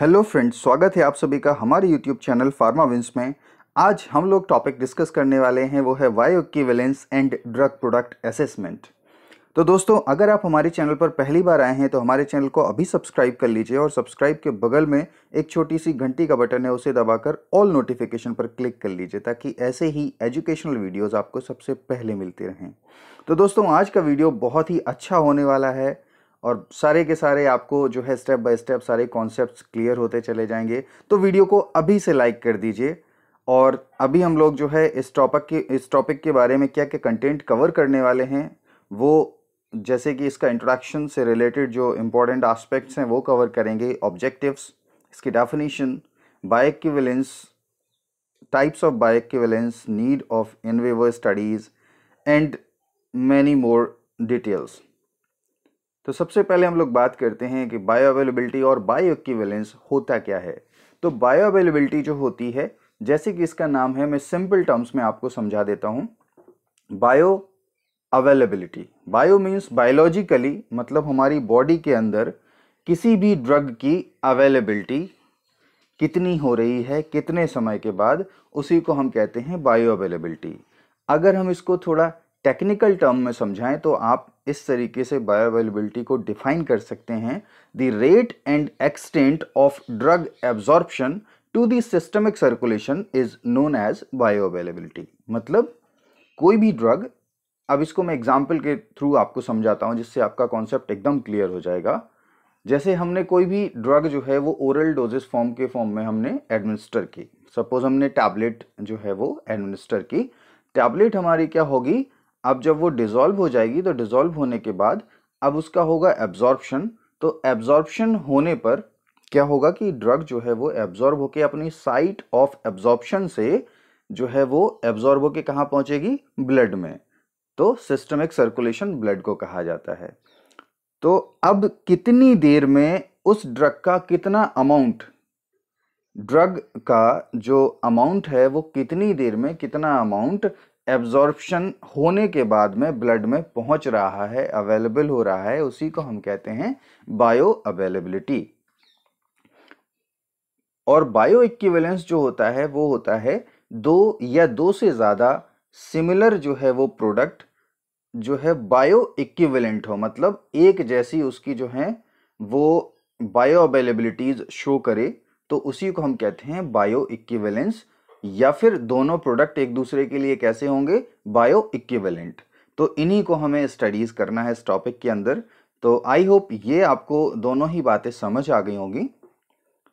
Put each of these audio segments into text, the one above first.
Hello friends स्वागत है आप सभी का हमारे यूट्यूब चैनल फार्मा विंस में आज हम लोग टॉपिक डिस्कस करने वाले हैं वो है valence and drug product assessment तो दोस्तों अगर आप हमारे चैनल पर पहली बार आए हैं तो हमारे चैनल को अभी सब्सक्राइब कर लीजिए और सब्सक्राइब के बगल में एक छोटी सी घंटी का बटन है उसे दबाकर ऑल नोटिफिकेशन पर क्लिक कर लीजिए ताकि ऐसे ही एजुकेशनल वीडियोज़ आपको सबसे पहले मिलते रहें तो दोस्तों आज का वीडियो बहुत ही अच्छा होने वाला है और सारे के सारे आपको जो है स्टेप बाय स्टेप सारे कॉन्सेप्ट्स क्लियर होते चले जाएंगे तो वीडियो को अभी से लाइक कर दीजिए और अभी हम लोग जो है इस टॉपिक के इस टॉपिक के बारे में क्या क्या कंटेंट कवर करने वाले हैं वो जैसे कि इसका इंट्रोडक्शन से रिलेटेड जो इम्पोर्टेंट आस्पेक्ट्स हैं वो कवर करेंगे ऑब्जेक्टिव्स इसकी डेफिनेशन बाइक की विलेंस टाइप्स ऑफ बाइक की विलेंस नीड ऑफ इनवेवर studies and many more details तो सबसे पहले हम लोग बात करते हैं कि बायो अवेलेबिलिटी और बायो एक्विवेलेंस होता क्या है तो बायो अवेलेबिलिटी जो होती है जैसे कि इसका नाम है मैं सिंपल टर्म्स में आपको समझा देता हूँ bioavailability bio means biologically मतलब हमारी बॉडी के अंदर किसी भी ड्रग की अवेलेबिलिटी कितनी हो रही है कितने समय के बाद उसी को हम कहते हैं बायो अवेलेबिलिटी अगर हम इसको थोड़ा टेक्निकल टर्म में समझाएं तो आप इस तरीके से बायो अवेलेबिलिटी को डिफाइन कर सकते हैं the rate and extent of drug absorption to the systemic circulation is known as bioavailability मतलब कोई भी ड्रग अब इसको मैं एग्जाम्पल के थ्रू आपको समझाता हूँ जिससे आपका कॉन्सेप्ट एकदम क्लियर हो जाएगा जैसे हमने कोई भी ड्रग जो है वो ओरल डोजेस फॉर्म के फॉर्म में हमने एडमिनिस्टर की सपोज हमने टैबलेट जो है वो एडमिनिस्टर की टैबलेट हमारी क्या होगी अब जब वो डिज़ोल्व हो जाएगी तो डिज़ोल्व होने के बाद अब उसका होगा एब्जॉर्प्शन तो एब्जॉर्प्शन होने पर क्या होगा कि ड्रग जो है वो एब्जॉर्ब होके अपनी साइट ऑफ एब्जॉर्प्शन से जो है वो एब्जॉर्ब होके कहाँ पहुँचेगी ब्लड में तो सिस्टमिक सर्कुलेशन ब्लड को कहा जाता है तो अब कितनी देर में उस ड्रग का कितना अमाउंट ड्रग का जो अमाउंट है वो कितनी देर में कितना अमाउंट एब्जॉर्प्शन होने के बाद में ब्लड में पहुंच रहा है अवेलेबल हो रहा है उसी को हम कहते हैं बायो अवेलेबिलिटी और बायो इक्विवेलेंस जो होता है वो होता है दो या दो से ज़्यादा सिमिलर जो है वो प्रोडक्ट जो है बायो इक्विवेलेंट हो मतलब एक जैसी उसकी जो है वो बायो अवेलेबिलिटीज़ शो करे तो उसी को हम कहते हैं बायो इक्विवेलेंस या फिर दोनों प्रोडक्ट एक दूसरे के लिए कैसे होंगे बायो इक्विवेलेंट तो इन्हीं को हमें स्टडीज़ करना है इस टॉपिक के अंदर तो आई होप ये आपको दोनों ही बातें समझ आ गई होंगी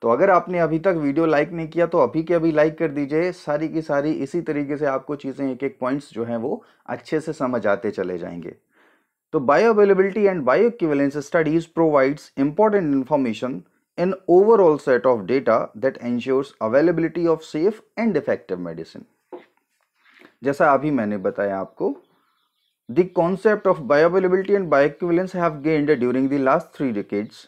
तो अगर आपने अभी तक वीडियो लाइक नहीं किया तो अभी के अभी लाइक कर दीजिए सारी की सारी इसी तरीके से आपको चीज़ें एक एक पॉइंट्स जो हैं वो अच्छे से समझ आते चले जाएंगे तो bioavailability and bioequivalence studies provides important information an overall set of data that ensures availability of safe and effective medicine. जैसा अभी मैंने बताया आपको The concept of bioavailability and bioequivalence have gained during the last three decades.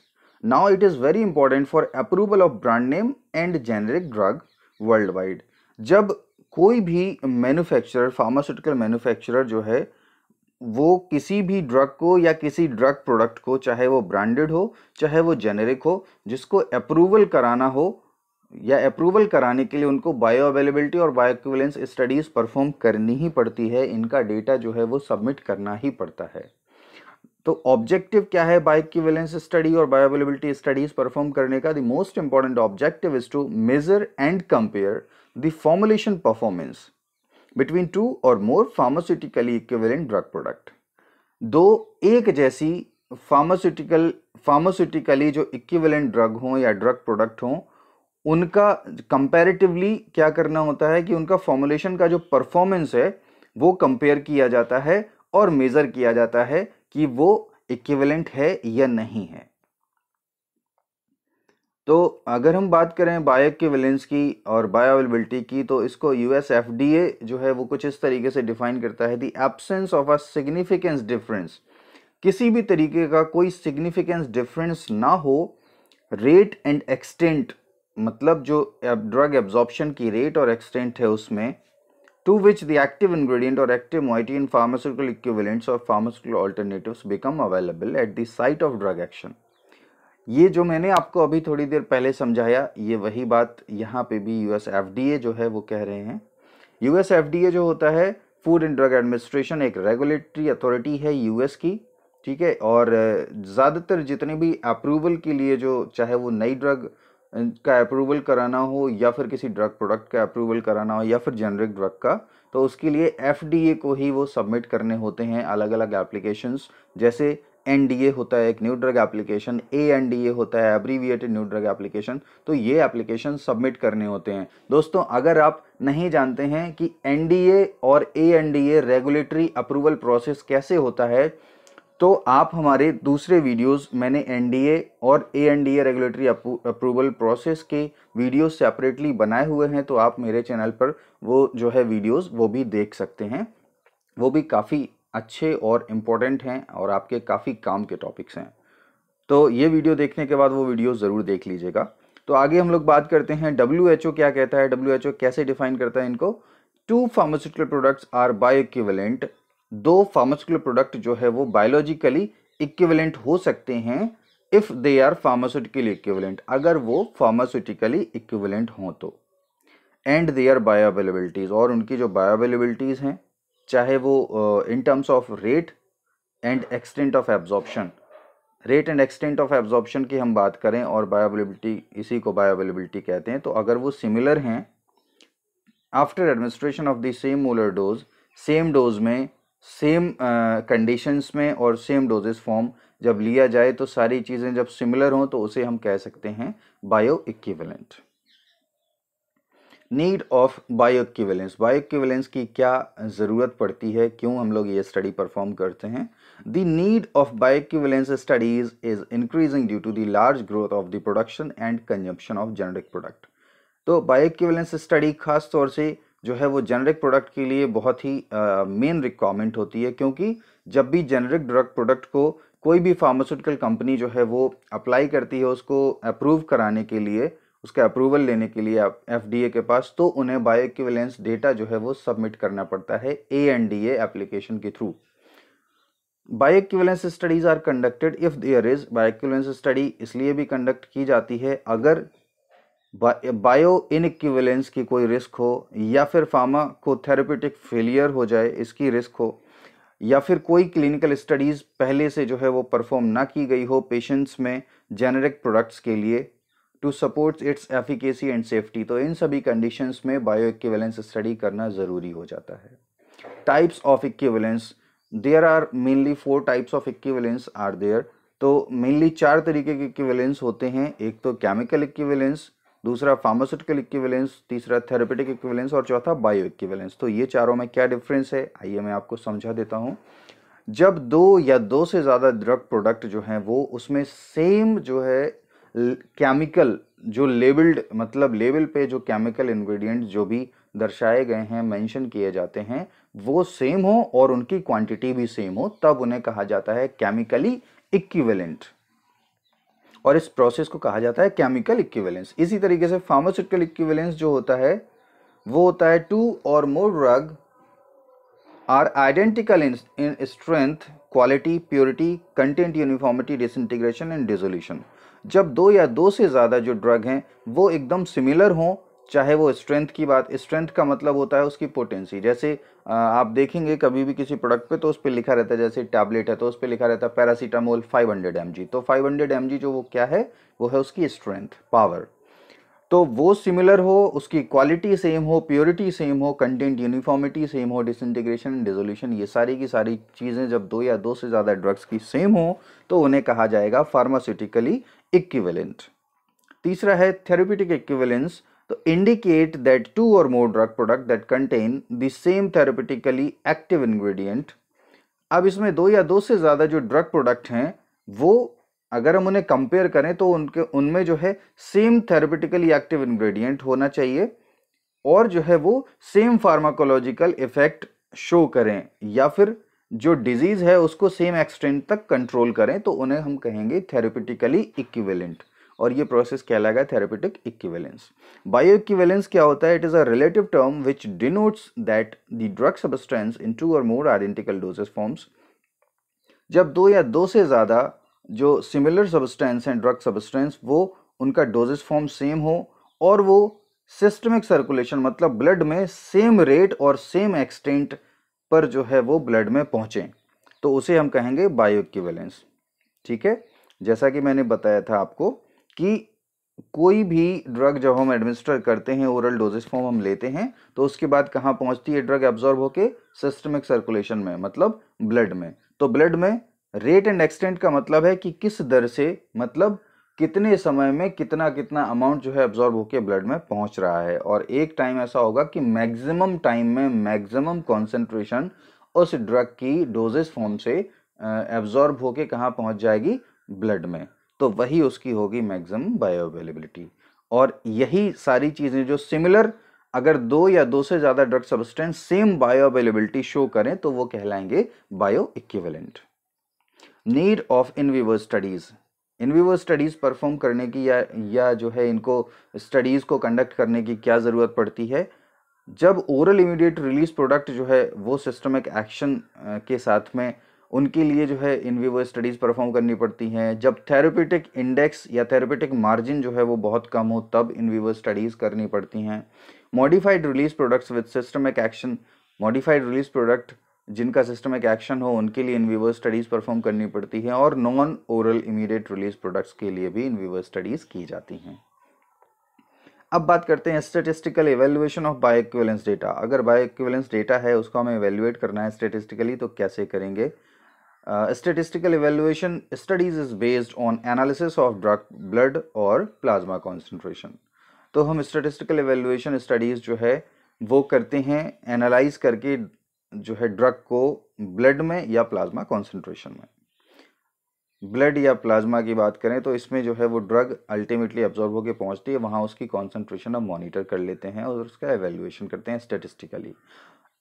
Now it is very important for approval of brand name and generic drug worldwide. जब कोई भी manufacturer pharmaceutical manufacturer जो है वो किसी भी ड्रग को या किसी ड्रग प्रोडक्ट को चाहे वो ब्रांडेड हो चाहे वो जेनेरिक हो जिसको अप्रूवल कराना हो या अप्रूवल कराने के लिए उनको बायो अवेलेबिलिटी और बायोक्विलेंस स्टडीज़ परफॉर्म करनी ही पड़ती है इनका डेटा जो है वो सबमिट करना ही पड़ता है तो ऑब्जेक्टिव क्या है बाइक बायोक्विलेंस स्टडी और बायो अवेलेबिलिटी स्टडीज़ परफॉर्म करने का the most important objective is to measure and compare the formulation performance between two or more pharmaceutically equivalent drug product दो एक जैसी फार्मास्यूटिकल फार्मास्यूटिकली जो इक्विवेलेंट ड्रग हों या ड्रग प्रोडक्ट हों उनका कंपैरेटिवली क्या करना होता है कि उनका फॉर्मुलेशन का जो परफॉर्मेंस है वो कंपेयर किया जाता है और मेज़र किया जाता है कि वो इक्विवेलेंट है या नहीं है तो अगर हम बात करें बायो के वैलेंस की और बायो अवेलेबिलिटी की तो इसको U S F D A जो है वो कुछ इस तरीके से डिफाइन करता है the absence of a significance difference किसी भी तरीके का कोई सिग्निफिकेंस डिफरेंस ना हो रेट एंड एक्सटेंट मतलब जो ड्रग एब्जॉर्प्शन की रेट और एक्सटेंट है उसमें to which the active ingredient और active moiety in pharmaceutical equivalents और pharmaceutical alternatives become available at the site of drug action ये जो मैंने आपको अभी थोड़ी देर पहले समझाया ये वही बात यहाँ पे भी यूएस एफडीए जो है वो कह रहे हैं यूएस एफडीए जो होता है फूड एंड ड्रग एडमिनिस्ट्रेशन एक रेगुलेटरी अथॉरिटी है यूएस की ठीक है और ज़्यादातर जितने भी अप्रूवल के लिए जो चाहे वो नई ड्रग का अप्रूवल कराना हो या फिर किसी ड्रग प्रोडक्ट का अप्रूवल कराना हो या फिर जेनरिक ड्रग का तो उसके लिए एफ को ही वो सबमिट करने होते हैं अलग अलग एप्लीकेशंस जैसे ए होता है एक new drug application A A होता है एब्रीविएटेड न्यू ड्रग एप्लीकेशन तो ये एप्लीकेशन सबमिट करने होते हैं दोस्तों अगर आप नहीं जानते हैं कि ए और A A regulatory approval process कैसे होता है तो आप हमारे दूसरे वीडियोस मैंने ए और A A regulatory approval process के वीडियो सेपरेटली बनाए हुए हैं तो आप मेरे चैनल पर वो जो है वीडियोस वो भी देख सकते हैं वो भी काफ़ी अच्छे और इम्पोर्टेंट हैं और आपके काफ़ी काम के टॉपिक्स हैं तो ये वीडियो देखने के बाद वो वीडियो ज़रूर देख लीजिएगा तो आगे हम लोग बात करते हैं डब्ल्यू क्या कहता है डब्ल्यू कैसे डिफाइन करता है इनको two pharmaceutical products are bioequivalent दो फार्मास्यूटिकल प्रोडक्ट जो है वो बायोलॉजिकली इक्विवेलेंट हो सकते हैं if they are pharmaceutically equivalent अगर वो फार्मास्यूटिकली इक्विवेलेंट हों तो and they are bioavailabilities और उनकी जो बायो अवेलेबिलिटीज़ हैं चाहे वो in terms of rate and extent of absorption rate and extent of absorption की हम बात करें और बायोअवेलेबिलिटी इसी को बायोअवेलेबिलिटी कहते हैं तो अगर वो सिमिलर हैं after administration of the same molar dose same dose में सेम कंडीशंस uh, में और सेम डोजेस फॉर्म जब लिया जाए तो सारी चीज़ें जब सिमिलर हों तो उसे हम कह सकते हैं bioequivalent need of bioequivalence की क्या ज़रूरत पड़ती है क्यों हम लोग ये स्टडी परफॉर्म करते हैं the need of equivalence studies is increasing due to the large growth of the production and consumption of generic product तो इक्विवेलेंस स्टडी खास तौर से जो है वो जेनरिक प्रोडक्ट के लिए बहुत ही मेन uh, रिक्वायरमेंट होती है क्योंकि जब भी जेनरिक ड्रग प्रोडक्ट को कोई भी फार्मास्यूटिकल कंपनी जो है वो अप्लाई करती है उसको अप्रूव कराने के लिए उसका अप्रूवल लेने के लिए आप एफ के पास तो उन्हें बायोक्विलेंस डेटा जो है वो सबमिट करना पड़ता है ए एन डी एप्लीकेशन के through bioequivalence studies are conducted if there is bioequivalence study इसलिए भी कंडक्ट की जाती है अगर बायो इनक्विवेलेंस की कोई रिस्क हो या फिर फार्मा को थेरेपेटिक फेलियर हो जाए इसकी रिस्क हो या फिर कोई क्लिनिकल स्टडीज़ पहले से जो है वो परफॉर्म ना की गई हो पेशेंट्स में जेनेरिक प्रोडक्ट्स के लिए to support its efficacy and safety तो इन सभी कंडीशंस में बायो इक्विवेलेंस स्टडी करना ज़रूरी हो जाता है types of equivalence there are mainly four types of equivalence are there तो मेनली चार तरीके के इक्विवेलेंस होते हैं एक तो केमिकल इक्विवेलेंस दूसरा फार्मास्यूटिकल इक्विवेलेंस तीसरा थेरेपेटिक इक्विवेलेंस और चौथा बायो इक्विवेलेंस तो ये चारों में क्या डिफरेंस है आइए मैं आपको समझा देता हूँ जब दो या दो से ज़्यादा ड्रग प्रोडक्ट जो हैं वो उसमें सेम जो है केमिकल जो लेबल्ड मतलब लेबल पे जो केमिकल इंग्रेडिएंट जो भी दर्शाए गए हैं मेंशन किए जाते हैं वो सेम हो और उनकी क्वांटिटी भी सेम हो तब उन्हें कहा जाता है केमिकली इक्विवेलेंट और इस प्रोसेस को कहा जाता है केमिकल इक्विवेलेंस इसी तरीके से फार्मास्यूटिकल इक्विवेलेंस जो होता है वो होता है two or more drug are identical in strength quality purity content uniformity disintegration and dissolution जब दो या दो से ज़्यादा जो ड्रग हैं वो एकदम सिमिलर हों चाहे वो स्ट्रेंथ की बात स्ट्रेंथ का मतलब होता है उसकी पोटेंसी जैसे आप देखेंगे कभी भी किसी प्रोडक्ट पे तो उस पर लिखा रहता है जैसे टैबलेट है तो उस पर लिखा रहता है पैरासीटामोल 500 हंड्रेड तो 500 हंड्रेड जो वो क्या है वो है उसकी स्ट्रेंथ पावर तो वो सिमिलर हो उसकी क्वालिटी सेम हो प्योरिटी सेम हो कंटेंट यूनिफॉर्मिटी सेम हो डिसइंटीग्रेशन एंड डिजोल्यूशन ये सारी की सारी चीज़ें जब दो या दो से ज़्यादा ड्रग्स की सेम हो तो उन्हें कहा जाएगा फार्मास्यूटिकली इक्विवेलेंट तीसरा है थेरोपिटिक इक्विवेलेंस तो indicate that two or more drug product that contain the same therapeutically active ingredient अब इसमें दो या दो से ज़्यादा जो ड्रग प्रोडक्ट हैं वो अगर हम उन्हें कंपेयर करें तो उनके उनमें जो है सेम थेरोपिटिकली एक्टिव इंग्रेडिएंट होना चाहिए और जो है वो सेम फार्माकोलॉजिकल इफेक्ट शो करें या फिर जो डिजीज़ है उसको सेम एक्सटेंट तक कंट्रोल करें तो उन्हें हम कहेंगे थेरेपिटिकली इक्विवेलेंट और ये प्रोसेस कहलाएगा थेरेपिटिक इक्विवेलेंस बायो इक्विवेलेंस क्या होता है it is a relative term which denotes that the drug substance in two or more identical doses forms जब दो या दो से ज़्यादा जो सिमिलर सबस्टेंस हैं ड्रग सबस्टेंस वो उनका डोजेस फॉर्म सेम हो और वो सिस्टमिक सर्कुलेशन मतलब ब्लड में सेम रेट और सेम एक्सटेंट पर जो है वो ब्लड में पहुँचें तो उसे हम कहेंगे बायो इक्विवेलेंस ठीक है जैसा कि मैंने बताया था आपको कि कोई भी ड्रग जब हम एडमिनिस्टर करते हैं ओरल डोजेस फॉर्म हम लेते हैं तो उसके बाद कहाँ पहुँचती है ड्रग एब्जॉर्ब होके सिस्टमिक सर्कुलेशन में मतलब ब्लड में तो ब्लड में रेट एंड एक्सटेंट का मतलब है कि किस दर से मतलब कितने समय में कितना कितना अमाउंट जो है एब्जॉर्ब होकर ब्लड में पहुंच रहा है और एक टाइम ऐसा होगा कि मैक्सिमम टाइम में मैक्सिमम कॉन्सेंट्रेशन उस ड्रग की डोजेस फॉर्म से एब्जॉर्ब होके कहाँ पहुंच जाएगी ब्लड में तो वही उसकी होगी मैक्सिमम बायो अवेलेबिलिटी और यही सारी चीज़ें जो सिमिलर अगर दो या दो से ज़्यादा drug substance same bioavailability show करें तो वो कहलाएंगे bioequivalent need of in vivo studies in vivo studies perform करने की या या जो है इनको स्टडीज़ को कंडक्ट करने की क्या ज़रूरत पड़ती है जब ओरल इमीडिएट रिलीज प्रोडक्ट जो है वो सिस्टमिक एक्शन के साथ में उनके लिए जो है इन वीवो स्टडीज़ परफॉर्म करनी पड़ती हैं जब थेरोपेटिक इंडेक्स या थेरोपेटिक मार्जिन जो है वो बहुत कम हो तब इन वीवो स्टडीज़ करनी पड़ती हैं modified release products with systemic action modified release product जिनका सिस्टमिक एक्शन हो उनके लिए इनवीवर स्टडीज़ परफॉर्म करनी पड़ती है और non oral immediate release products के लिए भी इनवीवर स्टडीज़ की जाती हैं अब बात करते हैं statistical evaluation of bioequivalence data अगर बायोक्वेलेंस डेटा है उसको हमें एवेल्युएट करना है स्टेटिस्टिकली तो कैसे करेंगे statistical evaluation studies is based on analysis of drug blood or plasma concentration तो हम स्टेटिस्टिकल एवेल्युएशन स्टडीज़ जो है वो करते हैं एनालाइज करके जो है ड्रग को ब्लड में या प्लाज्मा कॉन्सेंट्रेशन में ब्लड या प्लाज्मा की बात करें तो इसमें जो है वो ड्रग अल्टीमेटली अब्जॉर्ब होकर पहुंचती है वहाँ उसकी कॉन्सेंट्रेशन हम मॉनिटर कर लेते हैं और उसका एवेल्युएशन करते हैं स्टेटिस्टिकली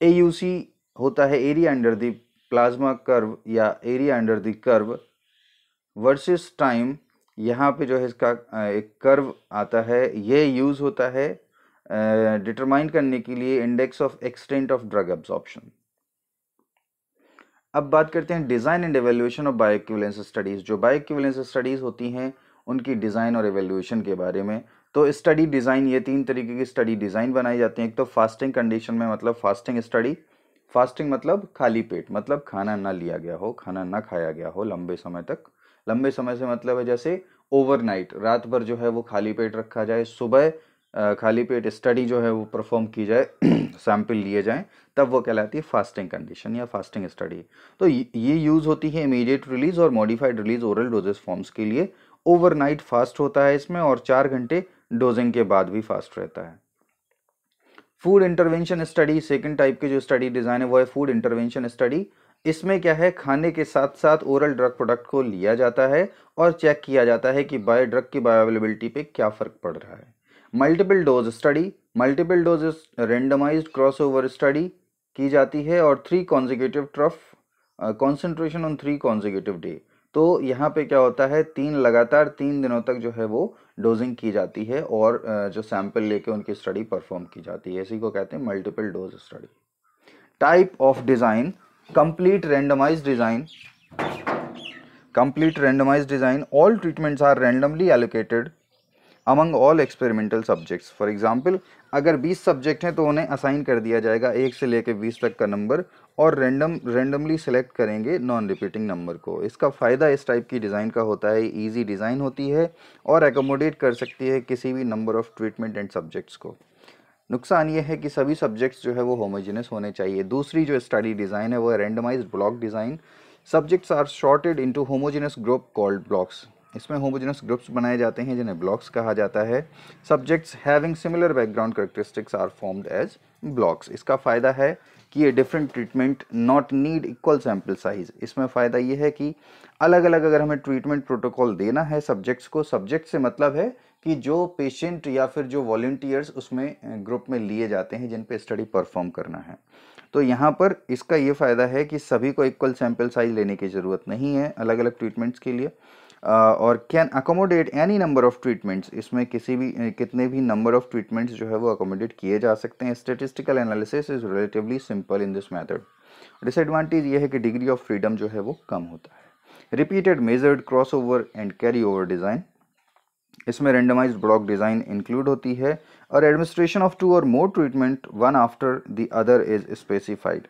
ए होता है area under the plasma curve या area under the curve versus time यहाँ पे जो है इसका एक कर्व आता है ये यूज़ होता है डिटरमाइन करने के लिए index of extent of drug absorption अब बात करते हैं design and evaluation of bioequivalence studies जो बायोक्यूलेंस स्टडीज़ होती हैं उनकी डिज़ाइन और एवेल्यूशन के बारे में तो स्टडी डिज़ाइन ये तीन तरीके की स्टडी डिज़ाइन बनाई जाती हैं एक तो फास्टिंग कंडीशन में मतलब फास्टिंग स्टडी फास्टिंग मतलब खाली पेट मतलब खाना ना लिया गया हो खाना ना खाया गया हो लंबे समय तक लंबे समय से मतलब है जैसे ओवरनाइट रात भर जो है वो खाली पेट रखा जाए सुबह खाली पेट स्टडी जो है वो परफॉर्म की जाए सैंपल लिए जाए तब वो कहलाती है फास्टिंग कंडीशन या फास्टिंग स्टडी तो ये यूज़ होती है इमीडिएट रिलीज और modified release oral dosage forms के लिए ओवरनाइट फास्ट होता है इसमें और चार घंटे डोजिंग के बाद भी फास्ट रहता है food intervention study second type की जो स्टडी डिज़ाइन है वो है फूड इंटरवेंशन स्टडी इसमें क्या है खाने के साथ साथ ओरल ड्रग प्रोडक्ट को लिया जाता है और चेक किया जाता है कि बायो ड्रग की बायोअवेलेबिलिटी पे क्या फ़र्क पड़ रहा है multiple dose study multiple dose cross crossover study की जाती है और three consecutive trough concentration on three consecutive day तो यहाँ पे क्या होता है तीन लगातार तीन दिनों तक जो है वो डोजिंग की जाती है और जो सैंपल लेके उनकी स्टडी परफॉर्म की जाती है इसी को कहते हैं multiple dose study type of design complete randomize design complete randomize design all treatments are randomly allocated among all experimental subjects for example अगर 20 सब्जेक्ट हैं तो उन्हें असाइन कर दिया जाएगा एक से लेकर 20 तक का नंबर और रेंडम रेंडमली सेलेक्ट करेंगे नॉन रिपीटिंग नंबर को इसका फ़ायदा इस टाइप की डिज़ाइन का होता है ईजी डिज़ाइन होती है और एकोमोडेट कर सकती है किसी भी number of treatment and subjects को नुकसान ये है कि सभी सब्जेक्ट्स जो है वो होमोजेनस होने चाहिए दूसरी जो स्टडी डिज़ाइन है वो है randomize block design subjects are sorted into homogenous group called blocks इसमें होमोजेनस ग्रुप्स बनाए जाते हैं जिन्हें ब्लॉक्स कहा जाता है subjects having similar background characteristics are formed as blocks इसका फ़ायदा है कि ये different treatment not need equal sample size इसमें फ़ायदा ये है कि अलग अलग अगर हमें ट्रीटमेंट प्रोटोकॉल देना है सब्जेक्ट्स को सब्जेक्ट से मतलब है कि जो पेशेंट या फिर जो वॉल्टियर्स उसमें ग्रुप में लिए जाते हैं जिन पे स्टडी परफॉर्म करना है तो यहाँ पर इसका ये फ़ायदा है कि सभी को इक्वल सैम्पल साइज लेने की ज़रूरत नहीं है अलग अलग ट्रीटमेंट्स के लिए और can accommodate any number of treatments इसमें किसी भी कितने भी नंबर ऑफ ट्रीटमेंट्स जो है वो अकोमोडेट किए जा सकते हैं statistical analysis is relatively simple in this method disadvantage ये है कि डिग्री ऑफ फ्रीडम जो है वो कम होता है repeated measured cross over and carry over design इसमें रेंडमाइज ब्लॉक डिज़ाइन इंक्लूड होती है और administration of two or more treatment one after the other is specified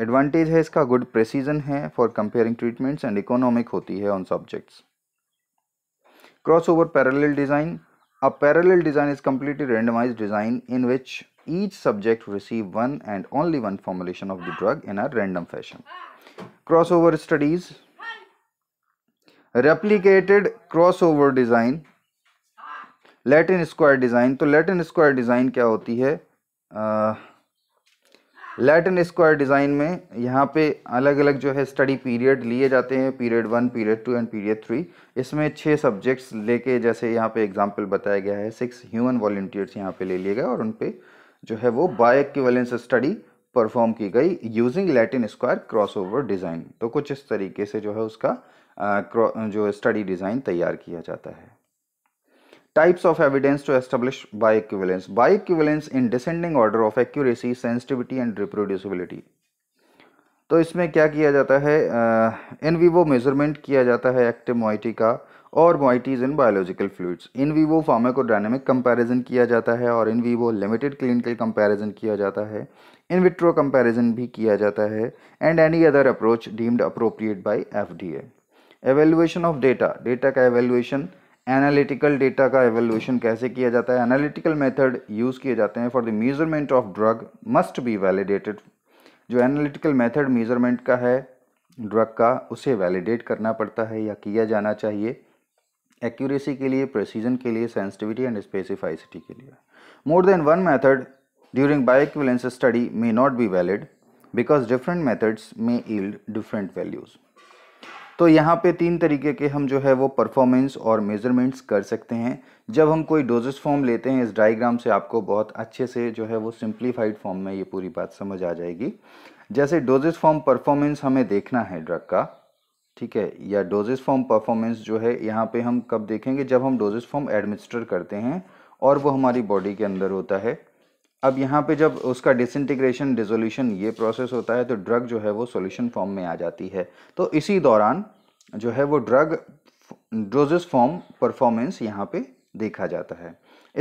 advantage है इसका गुड प्रेसीजन है for comparing treatments and economic होती है on subjects crossover parallel design a parallel design is completely randomize design in which each subject receive one and only one formulation of the drug in a random fashion over studies replicated cross over design latin square design तो latin square design क्या होती है uh, Latin square design में यहाँ पे अलग अलग जो है स्टडी पीरियड लिए जाते हैं period one period two and period three इसमें छः सब्जेक्ट्स लेके जैसे यहाँ पे एग्जांपल बताया गया है सिक्स ह्यूमन वॉल्टियर्स यहाँ पे ले लिए गए और उन पर जो है वो बायोक्यूवलेंस स्टडी परफॉर्म की गई using latin square cross design तो कुछ इस तरीके से जो है उसका आ, जो स्टडी डिज़ाइन तैयार किया जाता है types of evidence to establish bioequivalence bioequivalence in descending order of accuracy sensitivity and reproducibility तो इसमें क्या किया जाता है इन वीवो मेजरमेंट किया जाता है एक्टिव मोइटी का और moieties in biological fluids in vivo pharmacodynamic comparison किया जाता है और in vivo limited clinical comparison किया जाता है इन विट्रो कंपैरिजन भी किया जाता है and any other approach deemed appropriate by FDA evaluation of data data का एवेलुएशन एनालिटिकल डेटा का एवेल्यूशन कैसे किया जाता है एनालिटिकल मेथड यूज़ किए जाते हैं for the measurement of drug must be validated जो एनालिटिकल मेथड मेजरमेंट का है ड्रग का उसे वैलिडेट करना पड़ता है या किया जाना चाहिए एक्यूरेसी के लिए प्रोसीजन के लिए सेंसिटिविटी एंड स्पेसिफाइसिटी के लिए more than one method during bioequivalence study may not be valid because different methods may yield different values तो यहाँ पे तीन तरीके के हम जो है वो परफॉर्मेंस और मेज़रमेंट्स कर सकते हैं जब हम कोई डोजेस फॉर्म लेते हैं इस डायग्राम से आपको बहुत अच्छे से जो है वो सिंप्लीफाइड फॉर्म में ये पूरी बात समझ आ जाएगी जैसे डोजेस फॉर्म परफॉर्मेंस हमें देखना है ड्रग का ठीक है या डोजेस फॉर्म परफॉर्मेंस जो है यहाँ पर हम कब देखेंगे जब हम डोजेस फॉर्म एडमिनिस्टर करते हैं और वो हमारी बॉडी के अंदर होता है अब यहाँ पे जब उसका डिसइंटीग्रेशन डिजोल्यूशन ये प्रोसेस होता है तो ड्रग जो है वो सॉल्यूशन फॉर्म में आ जाती है तो इसी दौरान जो है वो ड्रग ड्रोजेस फॉर्म परफॉर्मेंस यहाँ पे देखा जाता है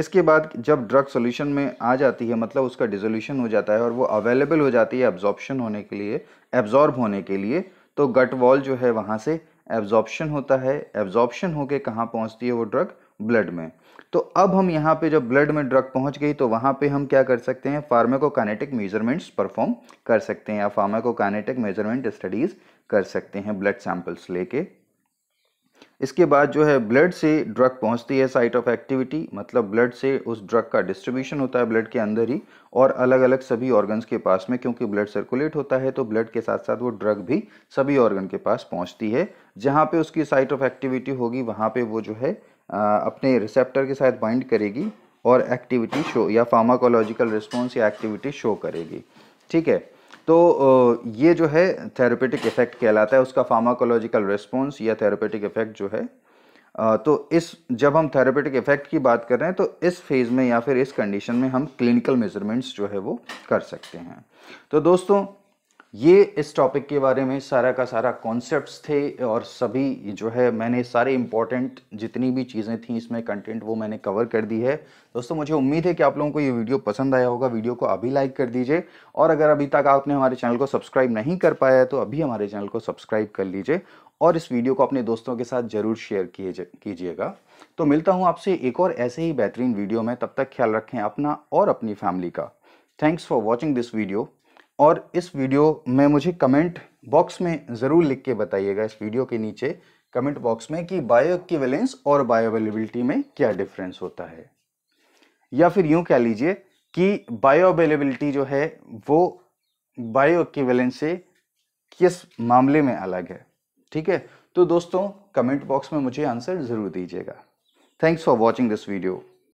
इसके बाद जब ड्रग सॉल्यूशन में आ जाती है मतलब उसका डिजोल्यूशन हो जाता है और वो अवेलेबल हो जाती है एब्जॉर्बशन होने के लिए एब्जॉर्ब होने के लिए तो गट वॉल जो है वहाँ से एब्जॉर्बशन होता है एब्जॉर्बशन होके कहाँ पहुँचती है वो ड्रग ब्लड में तो अब हम यहाँ पे जब ब्लड में ड्रग पहुँच गई तो वहाँ पे हम क्या कर सकते हैं फार्माकोकाइनेटिक मेजरमेंट्स परफॉर्म कर सकते हैं या फार्माकोकाइनेटिक मेजरमेंट स्टडीज़ कर सकते हैं ब्लड सैंपल्स लेके इसके बाद जो है ब्लड से ड्रग पहुंचती है साइट ऑफ एक्टिविटी मतलब ब्लड से उस ड्रग का डिस्ट्रीब्यूशन होता है ब्लड के अंदर ही और अलग अलग सभी ऑर्गन्स के पास में क्योंकि ब्लड सर्कुलेट होता है तो ब्लड के साथ साथ वो ड्रग भी सभी ऑर्गन के पास पहुंचती है जहां पे उसकी साइट ऑफ एक्टिविटी होगी वहां पे वो जो है अपने रिसेप्टर के साथ बाइंड करेगी और एक्टिविटी शो या फार्माकोलॉजिकल रिस्पॉन्स या एक्टिविटी शो करेगी ठीक है तो ये जो है थेरोपेटिक इफेक्ट कहलाता है उसका फार्माकोलॉजिकल रिस्पॉन्स या थेरोपेटिक इफेक्ट जो है तो इस जब हम थेरोपेटिक इफेक्ट की बात कर रहे हैं तो इस फेज़ में या फिर इस कंडीशन में हम क्लिनिकल मेजरमेंट्स जो है वो कर सकते हैं तो दोस्तों ये इस टॉपिक के बारे में सारा का सारा कॉन्सेप्ट्स थे और सभी जो है मैंने सारे इंपॉर्टेंट जितनी भी चीज़ें थी इसमें कंटेंट वो मैंने कवर कर दी है दोस्तों मुझे उम्मीद है कि आप लोगों को ये वीडियो पसंद आया होगा वीडियो को अभी लाइक कर दीजिए और अगर अभी तक आपने हमारे चैनल को सब्सक्राइब नहीं कर पाया है तो अभी हमारे चैनल को सब्सक्राइब कर लीजिए और इस वीडियो को अपने दोस्तों के साथ ज़रूर शेयर कीजिएगा तो मिलता हूँ आपसे एक और ऐसे ही बेहतरीन वीडियो में तब तक ख्याल रखें अपना और अपनी फैमिली का thanks for watching this video और इस वीडियो में मुझे कमेंट बॉक्स में ज़रूर लिख के बताइएगा इस वीडियो के नीचे कमेंट बॉक्स में कि बायो एक्विवेलेंस और बायो अवेलेबिलिटी में क्या डिफरेंस होता है या फिर यूँ कह लीजिए कि बायो अवेलेबिलिटी जो है वो बायो एक्विवेलेंस से किस मामले में अलग है ठीक है तो दोस्तों कमेंट बॉक्स में मुझे आंसर ज़रूर दीजिएगा thanks for watching this video